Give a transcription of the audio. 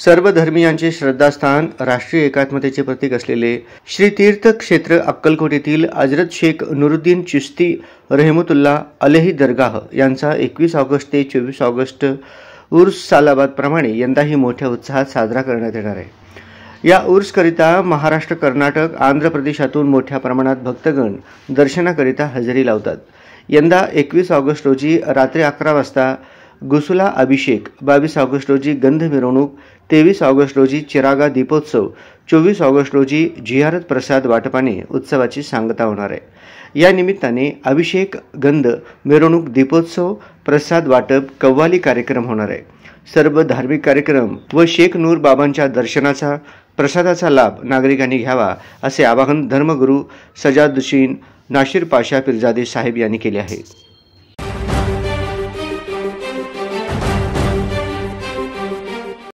सर्व धर्मियांचे श्रद्धास्थान राष्ट्रीय एकात्मतेचे प्रतीक असलेले श्री तीर्थ क्षेत्र अक्कलकोट येथील अजरत शेख नुरुद्दीन चिश्ती रहमतुल्ला अलेही दरगाह यांचा एकवीस ऑगस्ट ते चोवीस ऑगस्ट उर्स सालाबादप्रमाणे यंदाही मोठ्या उत्साहात साजरा करण्यात येणार आहे या उर्सकरिता महाराष्ट्र कर्नाटक आंध्र प्रदेशातून मोठ्या प्रमाणात भक्तगण दर्शनाकरिता हजेरी लावतात यंदा एकवीस ऑगस्ट रोजी रात्री अकरा वाजता गुसुला अभिषेक बावीस ऑगस्ट रोजी गंध मिरवणूक तेवीस ऑगस्ट रोजी चिरागा दीपोत्सव चोवीस ऑगस्ट रोजी झियारत प्रसाद वाटपाने उत्सवाची सांगता होणार आहे या निमित्ताने अभिषेक गंध मिरवणूक दीपोत्सव प्रसाद वाटप कव्वाली कार्यक्रम होणार आहे सर्व धार्मिक कार्यक्रम व शेख नूर बाबांच्या दर्शनाचा प्रसादाचा लाभ नागरिकांनी घ्यावा असे आवाहन धर्मगुरू सजादुशीन नाशिर पाशा पिरजादे साहेब यांनी केले आहे